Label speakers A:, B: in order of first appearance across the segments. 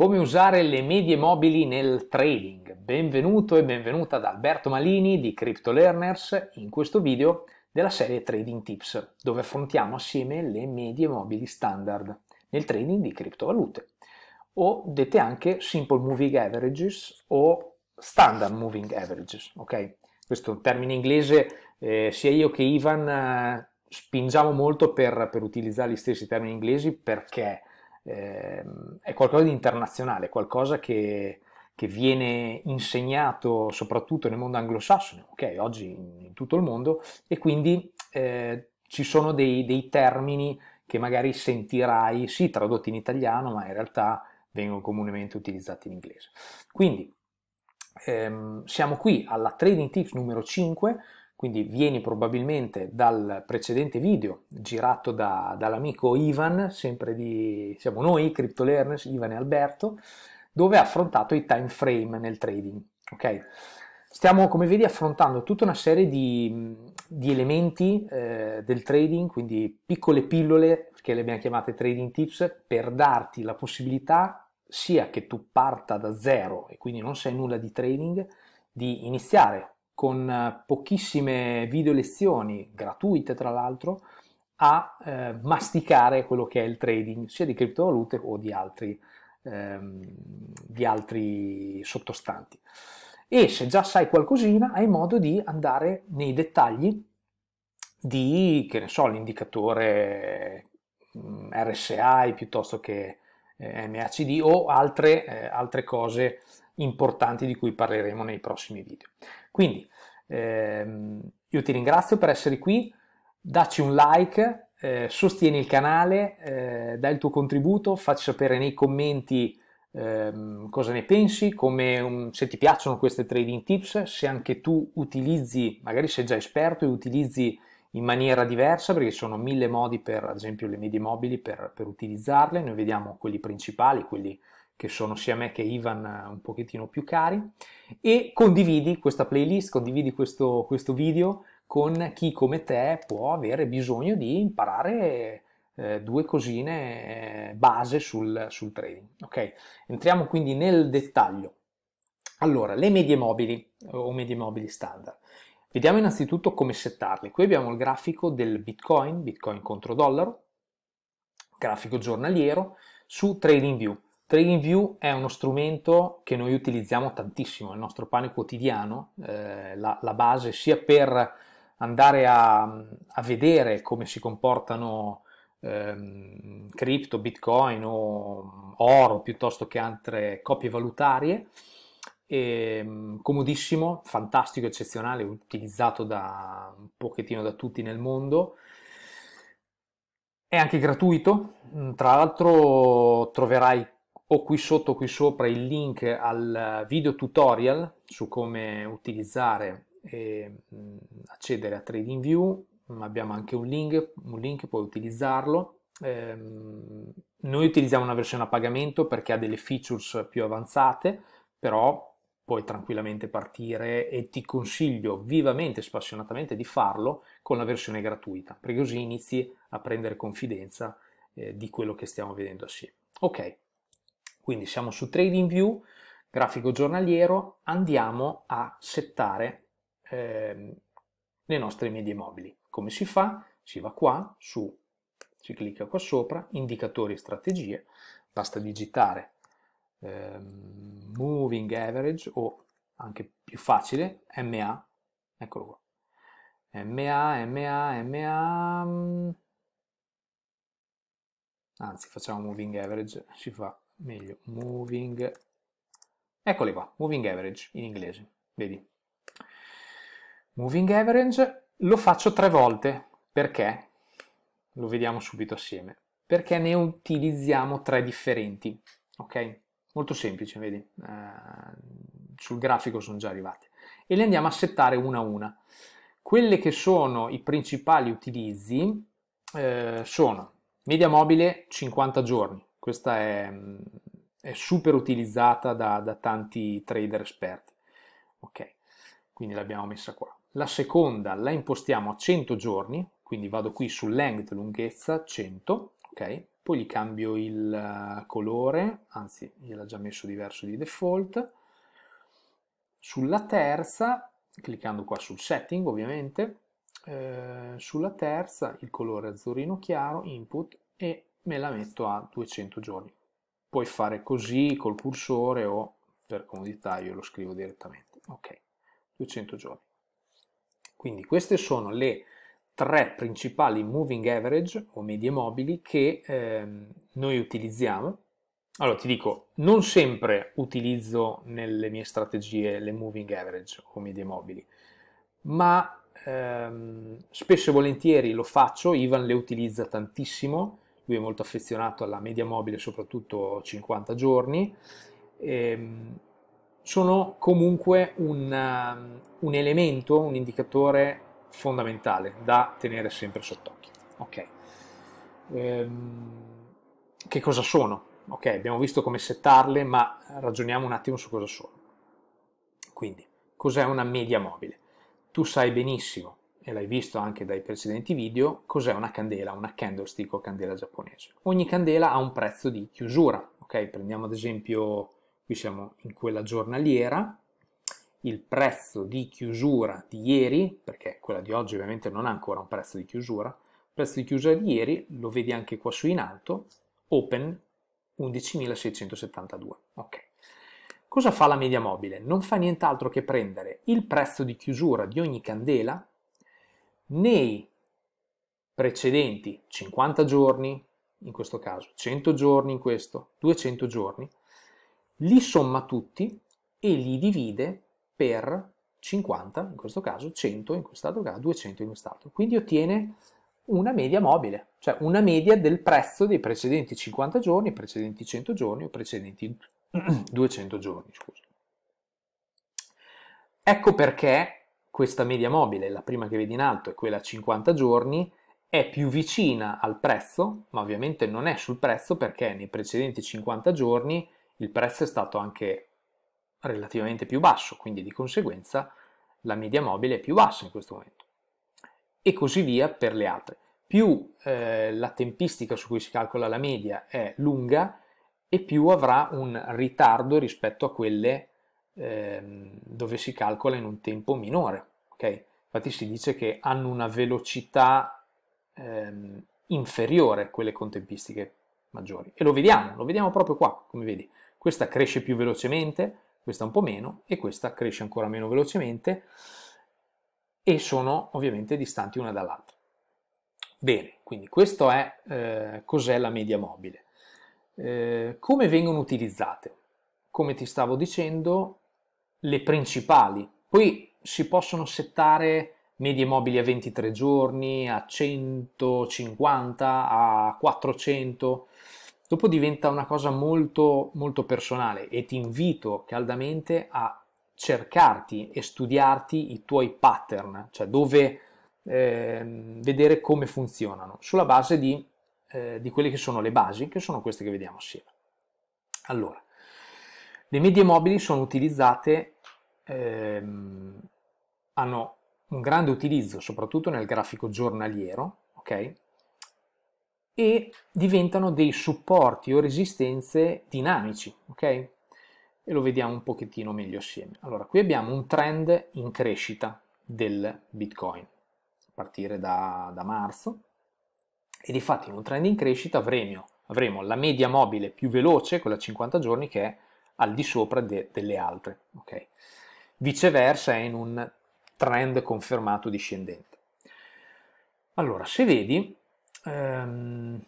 A: Come usare le medie mobili nel trading? Benvenuto e benvenuta ad Alberto Malini di Crypto Learners in questo video della serie Trading Tips, dove affrontiamo assieme le medie mobili standard nel trading di criptovalute, o dette anche Simple Moving Averages o Standard Moving Averages, ok? Questo termine inglese, eh, sia io che Ivan eh, spingiamo molto per, per utilizzare gli stessi termini inglesi perché... Ehm, qualcosa di internazionale, qualcosa che, che viene insegnato soprattutto nel mondo anglosassone, ok, oggi in, tutto il mondo, e quindi eh, ci sono dei, dei, termini che magari sentirai, sì, tradotti in italiano, ma in realtà vengono comunemente utilizzati in inglese. Quindi ehm, siamo qui alla Trading Tips numero 5, quindi vieni probabilmente dal precedente video girato da, dall'amico Ivan, sempre di, siamo noi, Crypto Learners, Ivan e Alberto, dove ha affrontato i time frame nel trading. Okay? Stiamo, come vedi, affrontando tutta una serie di, di elementi eh, del trading, quindi piccole pillole, che le abbiamo chiamate trading tips, per darti la possibilità sia che tu parta da zero e quindi non sai nulla di trading, di iniziare con eh, pochissime video lezioni, gratuite tra l'altro, a eh, masticare quello che è il trading, sia di criptovalute o di altri, ehm, di altri sottostanti. E se già sai qualcosina, hai modo di andare nei dettagli di, che ne so, l'indicatore mm, RSI piuttosto che eh, MACD o altre, eh, altre cose importanti di cui parleremo nei prossimi video. Quindi Ehm, io ti ringrazio per essere qui, dacci un like, eh, sostieni il canale, eh, dai il tuo contributo, facci sapere nei commenti eh, cosa ne pensi, un, se ti piacciono queste trading tips, se anche tu utilizzi, magari sei già esperto e utilizzi in maniera diversa perché ci sono mille modi per ad esempio le medie mobili per, per utilizzarle, noi vediamo quelli principali, quelli che sono sia me che Ivan eh, un pochettino più cari e condividi questa playlist, condividi questo, questo video con chi come te può avere bisogno di imparare eh, due cosine eh, base sul, sul trading. Ok, entriamo quindi nel dettaglio. Allora, le medie mobili eh, o medie mobili standard. Vediamo innanzitutto come settarle. Qui abbiamo il grafico del Bitcoin, Bitcoin contro dollaro, grafico giornaliero su TradingView. TradingView è uno strumento che noi utilizziamo tantissimo nel nostro pane quotidiano, eh, la, la, base sia per andare a, a vedere come si comportano ehm, cripto, bitcoin o oro piuttosto che altre copie valutarie, e, ehm, comodissimo, fantastico, eccezionale, utilizzato da un pochettino da tutti nel mondo. È anche gratuito, mm, tra l'altro troverai ho qui sotto, qui sopra il link al video tutorial su come utilizzare e accedere a TradingView, abbiamo anche un link, un link puoi utilizzarlo. Ehm, noi utilizziamo una versione a pagamento perché ha delle features più avanzate, però puoi tranquillamente partire e ti consiglio vivamente e spassionatamente di farlo con la versione gratuita, perché così inizi a prendere confidenza eh, di quello che stiamo vedendo assieme. Ok. Quindi siamo su TradingView, grafico giornaliero, andiamo a settare eh, le nostre medie mobili. Come si fa? Si va qua, su, si clicca qua sopra, indicatori e strategie, basta digitare eh, moving average o anche più facile, MA, eccolo qua. MA, MA, MA, mm. anzi facciamo moving average, si fa meglio moving eccole qua moving average in inglese vedi moving average lo faccio tre volte perché lo vediamo subito assieme perché ne utilizziamo tre differenti ok molto semplice vedi uh, sul grafico sono già arrivate. e le andiamo a settare una a una quelle che sono i principali utilizzi eh, sono media mobile 50 giorni questa è, è super utilizzata da, da, tanti trader esperti. Ok, quindi l'abbiamo messa qua. La seconda la impostiamo a 100 giorni, quindi vado qui su length, lunghezza, 100, ok? Poi gli cambio il eh, colore, anzi gliel'ha già messo diverso di default. Sulla terza, cliccando qua sul setting ovviamente, eh, sulla terza il colore azzurrino chiaro, input, e me la metto a 200 giorni. Puoi fare così col cursore o per comodità io lo scrivo direttamente. Ok, 200 giorni. Quindi queste sono le tre principali moving average o medie mobili che ehm, noi utilizziamo. Allora ti dico, non sempre utilizzo nelle mie strategie le moving average o medie mobili, ma ehm, spesso e volentieri lo faccio, Ivan le utilizza tantissimo, lui è molto affezionato alla media mobile, soprattutto 50 giorni, ehm, sono comunque un, um, un elemento, un indicatore fondamentale da tenere sempre sott'occhio. Ok. Ehm, che cosa sono? Ok, abbiamo visto come settarle, ma ragioniamo un attimo su cosa sono. Quindi, cos'è una media mobile? Tu sai benissimo e l'hai visto anche dai precedenti video, cos'è una candela, una candlestick o candela giapponese. Ogni candela ha un prezzo di chiusura, ok? Prendiamo ad esempio, qui siamo in quella giornaliera, il prezzo di chiusura di ieri, perché quella di oggi ovviamente non ha ancora un prezzo di chiusura, il prezzo di chiusura di ieri lo vedi anche qua su in alto, open 11.672, ok? Cosa fa la media mobile? Non fa nient'altro che prendere il prezzo di chiusura di ogni candela nei precedenti 50 giorni, in questo caso 100 giorni in questo, 200 giorni, li somma tutti e li divide per 50 in questo caso, 100 in quest'altro caso, 200 in quest'altro. Quindi ottiene una media mobile, cioè una media del prezzo dei precedenti 50 giorni, precedenti 100 giorni o precedenti 200 giorni. Scusa. Ecco perché questa media mobile, la prima che vedi in alto è quella a 50 giorni, è più vicina al prezzo, ma ovviamente non è sul prezzo perché nei precedenti 50 giorni il prezzo è stato anche relativamente più basso, quindi di conseguenza la media mobile è più bassa in questo momento. E così via per le altre. Più eh, la tempistica su cui si calcola la media è lunga e più avrà un ritardo rispetto a quelle eh, dove si calcola in un tempo minore. Okay? Infatti si dice che hanno una velocità ehm, inferiore a quelle con tempistiche maggiori. E lo vediamo, lo vediamo proprio qua, come vedi. Questa cresce più velocemente, questa un po' meno e questa cresce ancora meno velocemente e sono ovviamente distanti una dall'altra. Bene, quindi questo è eh, cos'è la media mobile. Eh, come vengono utilizzate? Come ti stavo dicendo, le principali. Poi si possono settare medie mobili a 23 giorni, a 150, a 400. Dopo diventa una cosa molto, molto personale e ti invito caldamente a cercarti e studiarti i tuoi pattern, cioè dove eh, vedere come funzionano, sulla base di, eh, di quelle che sono le basi, che sono queste che vediamo assieme. Allora, le medie mobili sono utilizzate ehm, hanno un grande utilizzo soprattutto nel grafico giornaliero, ok? E diventano dei supporti o resistenze dinamici, ok? E lo vediamo un pochettino meglio assieme. Allora, qui abbiamo un trend in crescita del Bitcoin, a partire da, da marzo, e di fatto in un trend in crescita avremo, avremo, la media mobile più veloce, quella 50 giorni, che è al di sopra de, delle altre, ok? Viceversa è in un trend confermato discendente. Allora, se vedi, ehm,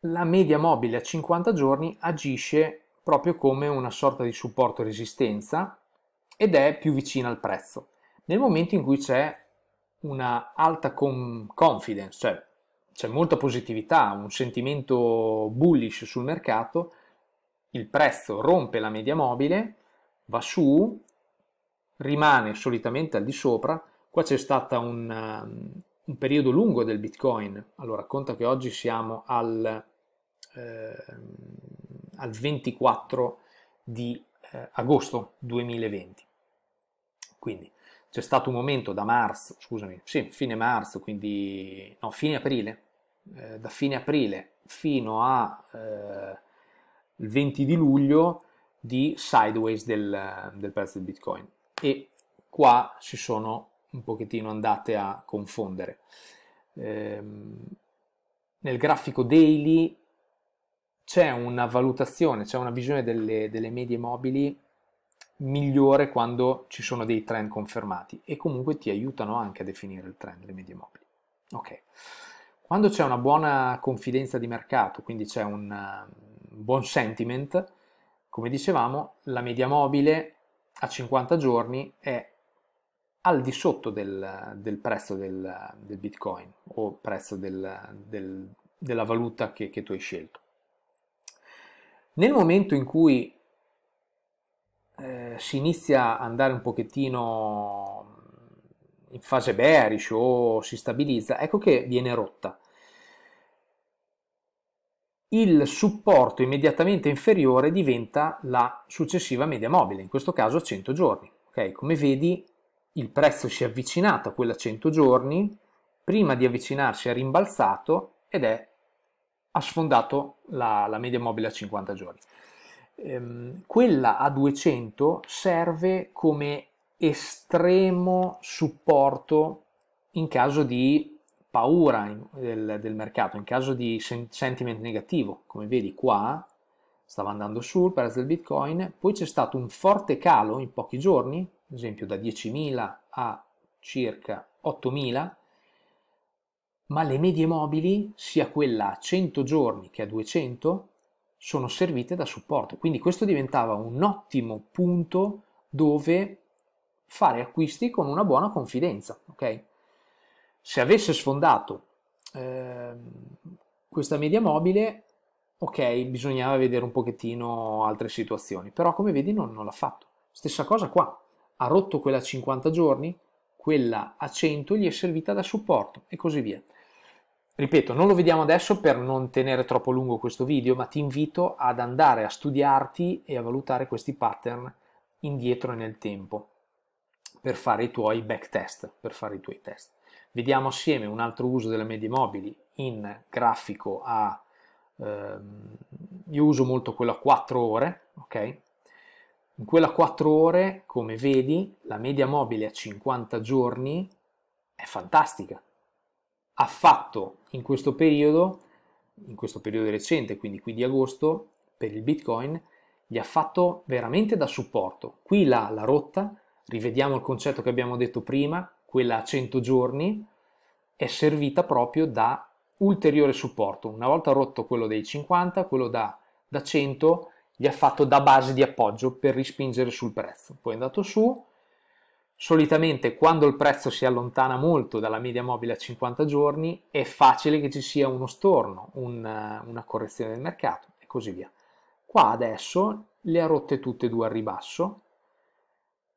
A: la media mobile a 50 giorni agisce proprio come una sorta di supporto resistenza ed è più vicina al prezzo. Nel momento in cui c'è una alta confidence, cioè c'è molta positività, un sentimento bullish sul mercato, il prezzo rompe la media mobile, va su rimane solitamente al di sopra. Qua c'è stato un, um, un, periodo lungo del Bitcoin, allora conta che oggi siamo al, eh, al 24 di eh, agosto 2020. Quindi c'è stato un momento da marzo, scusami, sì, fine marzo, quindi no, fine aprile, eh, da fine aprile fino al eh, 20 di luglio di sideways del, del prezzo del Bitcoin e qua si sono un pochettino andate a confondere. Ehm, nel grafico daily c'è una valutazione, c'è una visione delle, delle medie mobili migliore quando ci sono dei trend confermati e comunque ti aiutano anche a definire il trend, le medie mobili. Ok. Quando c'è una buona confidenza di mercato, quindi c'è un um, buon sentiment, come dicevamo, la media mobile a 50 giorni è al di sotto del, del prezzo del, del, bitcoin o prezzo del, della valuta che, che tu hai scelto. Nel momento in cui eh, si inizia ad andare un pochettino in fase bearish o si stabilizza, ecco che viene rotta il supporto immediatamente inferiore diventa la successiva media mobile, in questo caso 100 giorni. Okay? Come vedi il prezzo si è avvicinato a quella 100 giorni, prima di avvicinarsi è rimbalzato ed è ha sfondato la, la media mobile a 50 giorni. Ehm, quella a 200 serve come estremo supporto in caso di paura del, del, mercato, in caso di sen- sentiment negativo, come vedi qua, stava andando su il prezzo del Bitcoin, poi c'è stato un forte calo in pochi giorni, ad esempio da 10.000 a circa 8.000, ma le medie mobili, sia quella a 100 giorni che a 200, sono servite da supporto. Quindi questo diventava un ottimo punto dove fare acquisti con una buona confidenza, ok? se avesse sfondato eh, questa media mobile, ok, bisognava vedere un pochettino altre situazioni, però come vedi non, non l'ha fatto. Stessa cosa qua, ha rotto quella a 50 giorni, quella a 100 gli è servita da supporto e così via. Ripeto, non lo vediamo adesso per non tenere troppo lungo questo video, ma ti invito ad andare a studiarti e a valutare questi pattern indietro nel tempo per fare i tuoi backtest, per fare i tuoi test. Vediamo assieme un altro uso delle medie mobili in grafico a... Ehm, io uso molto quella a 4 ore, ok? In quella 4 ore, come vedi, la media mobile a 50 giorni è fantastica. Ha fatto in questo periodo, in questo periodo recente, quindi qui di agosto, per il Bitcoin, gli ha fatto veramente da supporto. Qui la, la rotta, rivediamo il concetto che abbiamo detto prima, quella a 100 giorni, è servita proprio da ulteriore supporto. Una volta rotto quello dei 50, quello da, da 100 gli ha fatto da base di appoggio per rispingere sul prezzo. Poi è andato su, solitamente quando il prezzo si allontana molto dalla media mobile a 50 giorni è facile che ci sia uno storno, un, una correzione del mercato e così via. Qua adesso le ha rotte tutte e due al ribasso,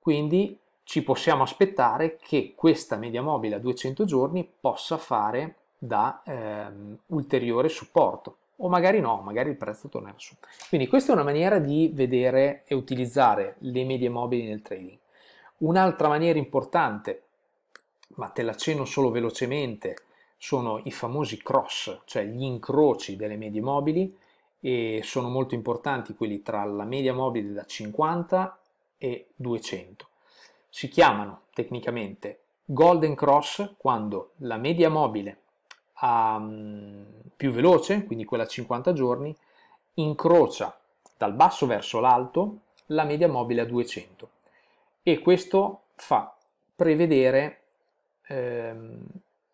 A: quindi ci possiamo aspettare che questa media mobile a 200 giorni possa fare da ehm, ulteriore supporto o magari no, magari il prezzo tornerà su. Quindi questa è una maniera di vedere e utilizzare le medie mobili nel trading. Un'altra maniera importante, ma te l'accenno solo velocemente, sono i famosi cross, cioè gli incroci delle medie mobili e sono molto importanti quelli tra la media mobile da 50 e 200 si chiamano tecnicamente golden cross quando la media mobile um, più veloce, quindi quella a 50 giorni, incrocia dal basso verso l'alto la media mobile a 200 e questo fa prevedere ehm,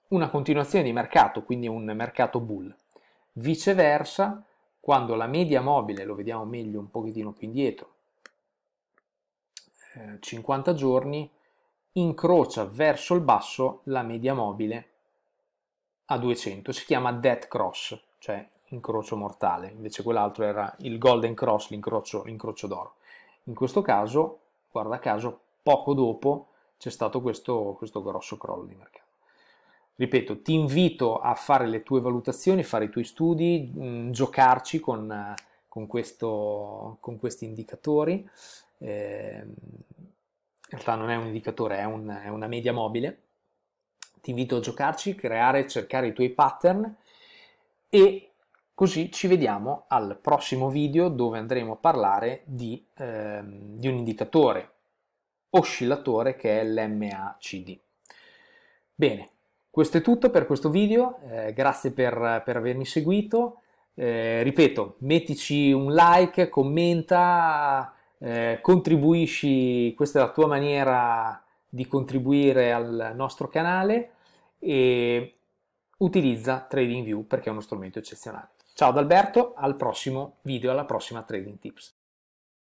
A: una continuazione di mercato, quindi un mercato bull. Viceversa, quando la media mobile, lo vediamo meglio un pochettino più indietro, 50 eh, giorni incrocia verso il basso la media mobile a 200, si chiama dead cross, cioè incrocio mortale, invece quell'altro era il golden cross, l'incrocio, l'incrocio d'oro. In questo caso, guarda caso, poco dopo c'è stato questo, questo grosso crollo di mercato. Ripeto, ti invito a fare le tue valutazioni, fare i tuoi studi, mh, mm, giocarci con, con, questo, con questi indicatori eh, in realtà non è un indicatore, è, un, è, una media mobile. Ti invito a giocarci, creare, cercare i tuoi pattern e così ci vediamo al prossimo video dove andremo a parlare di, eh, di un indicatore oscillatore che è l'MACD. Bene, questo è tutto per questo video, eh, grazie per, per, avermi seguito. Eh, ripeto, mettici un like, commenta, eh, contribuisci, questa è la tua maniera di contribuire al nostro canale e utilizza TradingView perché è uno strumento eccezionale. Ciao ad Alberto, al prossimo video, alla prossima Trading Tips.